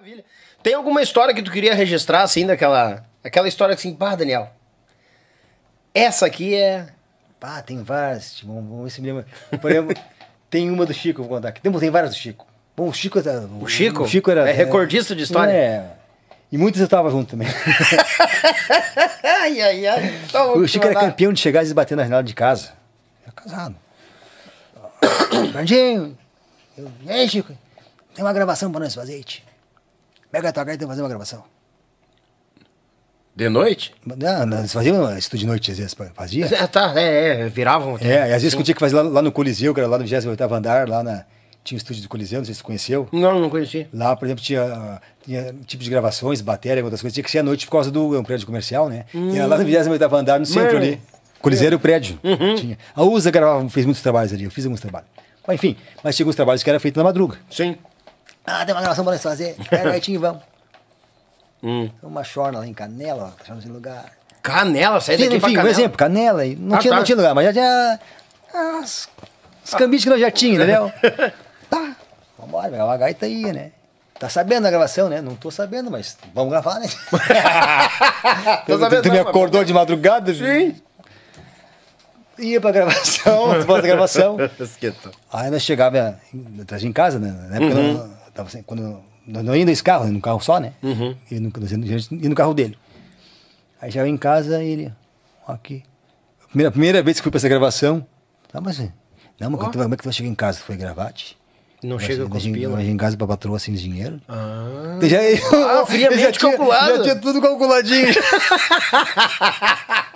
Maravilha. Tem alguma história que tu queria registrar, assim, daquela. Aquela história assim, pá, Daniel. Essa aqui é. Pá, tem várias. Tipo, vamos, ver se me lembra. Por exemplo, tem uma do Chico, vou contar aqui. Tem, tem várias do Chico. Bom, o Chico era. O Chico? O Chico era. É recordista de história? É. E muitos eu tava junto também. ai, ai, ai. Então, o Chico era campeão de chegar e bater na janela de casa. Era casado. Brandinho. Eu, e aí, Chico? Tem uma gravação pra nós fazer, tio. Pega a tua gaita e fazer uma gravação. De noite? Não, fazia um estúdio de noite, às vezes, fazia. É, tá, é, é viravam. é, às vezes que eu tinha que fazer lá, lá no Coliseu, que era lá no 28 andar, lá na, tinha o estúdio do Coliseu, não sei se você conheceu. Não, não conheci. Lá, por exemplo, tinha, tinha tipos de gravações, bateria, outras coisas. Tinha que ser à noite por causa do é um prédio comercial, né? Hum. Era lá no 28 hum. andar, no centro Mano. ali. Coliseu era é. o prédio. Uhum. Tinha. A USA gravava, fez muitos trabalhos ali, eu fiz alguns trabalhos. Mas, enfim, mas tinha alguns trabalhos que era feito na madruga. Sim. Ah, tem uma gravação pra nós fazer. É, Bertinho, vamos. Hum. Uma chorna lá em Canela, ó, tá achando lugar. Canela, sai daqui Enfim, pra Canela. um exemplo, Canela. Não, Ah, tinha, tá. não tinha lugar, mas já tinha as, os cambites que nós já tínhamos, entendeu? tá, vambora, vai, a gaita tá aí, né? Tá sabendo da gravação, né? Não tô sabendo, mas vamos gravar, né? Tô tu, sabendo, tu me não, né, acordou de madrugada? Sim. Ia pra gravação, depois da gravação. Esquenta. Aí nós chegava, trazia em casa, né? Na época uhum. não- Tava sempre, quando nós não indo dois carro ia carro só, né? Uhum. E no, no carro dele. Aí já em casa ele, ó, aqui. Primeira, primeira vez que fui pra essa gravação, tá, mas. Eh, não, mas oh. como é que tu vai chegar em casa? Foi gravar, Não mas, chega eh, com pila. em casa pra patroa sem assim, dinheiro. Ah, já, eu, ah friamente já tinha, calculado. Já tinha tudo calculadinho.